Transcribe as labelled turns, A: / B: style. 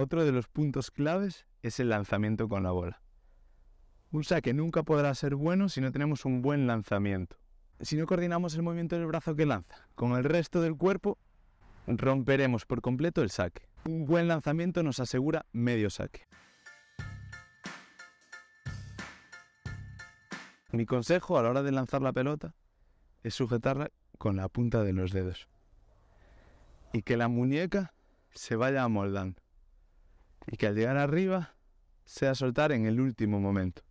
A: Otro de los puntos claves es el lanzamiento con la bola. Un saque nunca podrá ser bueno si no tenemos un buen lanzamiento. Si no coordinamos el movimiento del brazo que lanza con el resto del cuerpo, romperemos por completo el saque. Un buen lanzamiento nos asegura medio saque. Mi consejo a la hora de lanzar la pelota es sujetarla con la punta de los dedos y que la muñeca se vaya amoldando y que al llegar arriba sea soltar en el último momento.